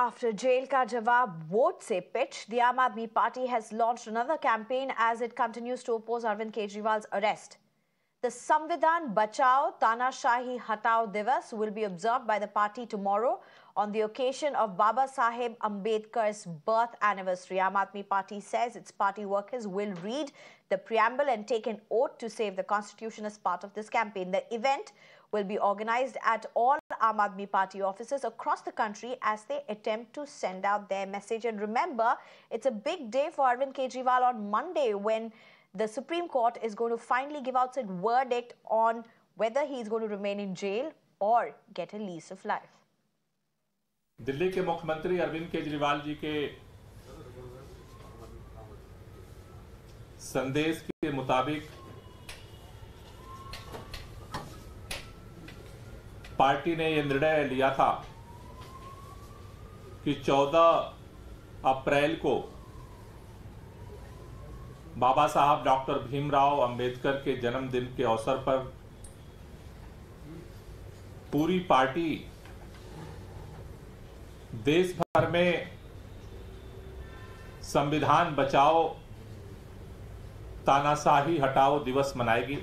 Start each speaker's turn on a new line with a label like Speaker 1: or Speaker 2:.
Speaker 1: After jail ka jawab vote se pitch, the Aam Aadmi Party has launched another campaign as it continues to oppose Arvind Kejriwal's arrest. The Samvidhan Bachao Tanashahi Hatao Divas will be observed by the party tomorrow on the occasion of Baba Sahib Ambedkar's birth anniversary. Aam Aadmi Party says its party workers will read the preamble and take an oath to save the constitution as part of this campaign. The event will be organized at all Aam Aadmi Party offices across the country as they attempt to send out their message. And remember, it's a big day for Arvind Kejriwal on Monday when the Supreme Court is going to finally give out its verdict on whether he is going to remain in jail or get a lease of life.
Speaker 2: Delhi के मुख्यमंत्री Arvind Kejriwal जी के party ने यह निर्णय लिया था कि 14 अप्रैल को बाबा साहब डॉक्टर भीमराव अंबेडकर के जन्मदिन के अवसर पर पूरी पार्टी देश भर में संविधान बचाओ तानाशाही हटाओ दिवस मनाएगी